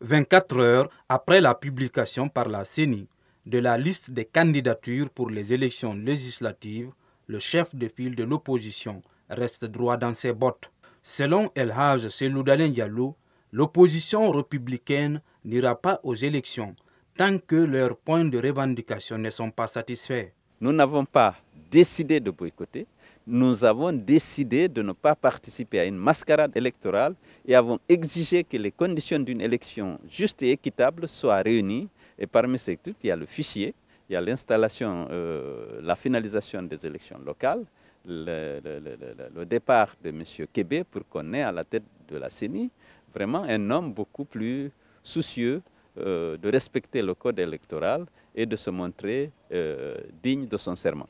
24 heures après la publication par la CENI de la liste des candidatures pour les élections législatives, le chef de file de l'opposition reste droit dans ses bottes. Selon Elhaj Haj Diallo, l'opposition républicaine n'ira pas aux élections tant que leurs points de revendication ne sont pas satisfaits. Nous n'avons pas décidé de boycotter, nous avons décidé de ne pas participer à une mascarade électorale et avons exigé que les conditions d'une élection juste et équitable soient réunies. Et parmi ces toutes, il y a le fichier, il y a l'installation, euh, la finalisation des élections locales, le, départ de M. Kébé pour qu'on ait à la tête de la CENI vraiment un homme beaucoup plus soucieux euh, de respecter le code électoral et de se montrer euh, digne de son serment.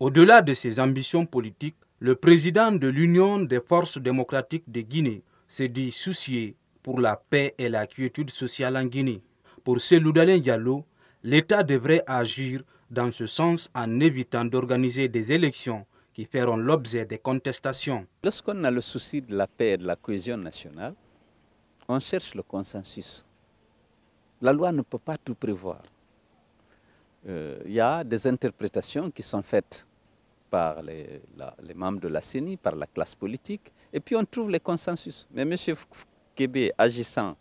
Au-delà de ses ambitions politiques, le président de l'Union des forces démocratiques de Guinée s'est dit soucié pour la paix et la quiétude sociale en Guinée. Pour Seloudalin Diallo, l'État devrait agir dans ce sens en évitant d'organiser des élections qui feront l'objet des contestations. Lorsqu'on a le souci de la paix et de la cohésion nationale, on cherche le consensus. La loi ne peut pas tout prévoir. Euh, il y a des interprétations qui sont faites par les, membres de la CENI, par la classe politique, et puis on trouve les consensus. Mais M. Kébé, agissant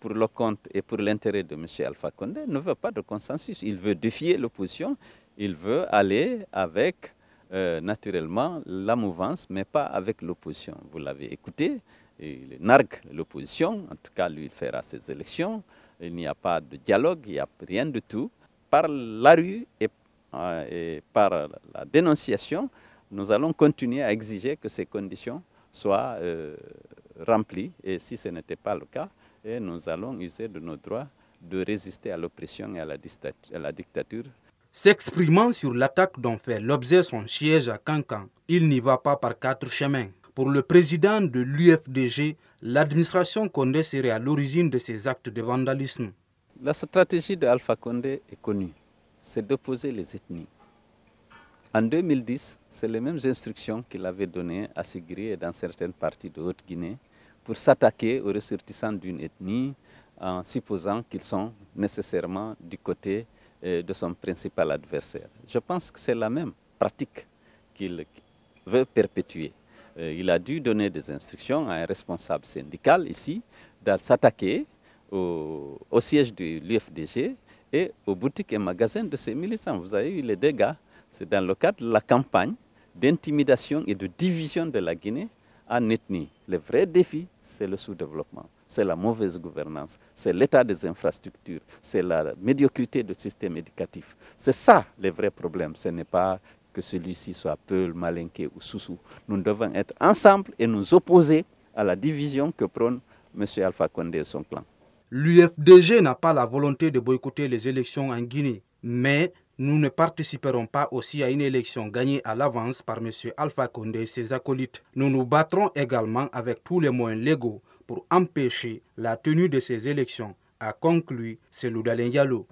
pour le compte et pour l'intérêt de M. Alpha Condé, ne veut pas de consensus. Il veut défier l'opposition, il veut aller avec, euh, naturellement, la mouvance, mais pas avec l'opposition. Vous l'avez écouté, il nargue l'opposition, en tout cas, lui, il fera ses élections. Il n'y a pas de dialogue, il n'y a rien de tout. Par la rue et et par la dénonciation, nous allons continuer à exiger que ces conditions soient euh, remplies. Et si ce n'était pas le cas, eh, nous allons user de nos droits de résister à l'oppression et à la, dictature. S'exprimant sur l'attaque dont fait l'objet son siège à Cancan, il n'y va pas par quatre chemins. Pour le président de l'UFDG, l'administration Condé serait à l'origine de ces actes de vandalisme. La stratégie d'Alpha Condé est connue c'est d'opposer les ethnies. En 2010, c'est les mêmes instructions qu'il avait données à Sigri et dans certaines parties de Haute-Guinée pour s'attaquer aux ressortissants d'une ethnie en supposant qu'ils sont nécessairement du côté euh, de son principal adversaire. Je pense que c'est la même pratique qu'il veut perpétuer. Euh, il a dû donner des instructions à un responsable syndical ici de s'attaquer au, au siège de l'UFDG et aux boutiques et magasins de ces militants. Vous avez eu les dégâts. C'est dans le cadre de la campagne d'intimidation et de division de la Guinée en ethnie. Le vrai défi, c'est le sous-développement, c'est la mauvaise gouvernance, c'est l'état des infrastructures, c'est la médiocrité du système éducatif. C'est ça le vrai problème. Ce n'est pas que celui-ci soit Peul, malinqué ou Soussou. Nous devons être ensemble et nous opposer à la division que prône M. Alpha Condé et son clan. L'UFDG n'a pas la volonté de boycotter les élections en Guinée, mais nous ne participerons pas aussi à une élection gagnée à l'avance par M. Alpha Condé et ses acolytes. Nous nous battrons également avec tous les moyens légaux pour empêcher la tenue de ces élections, a conclu Seloudalen Diallo.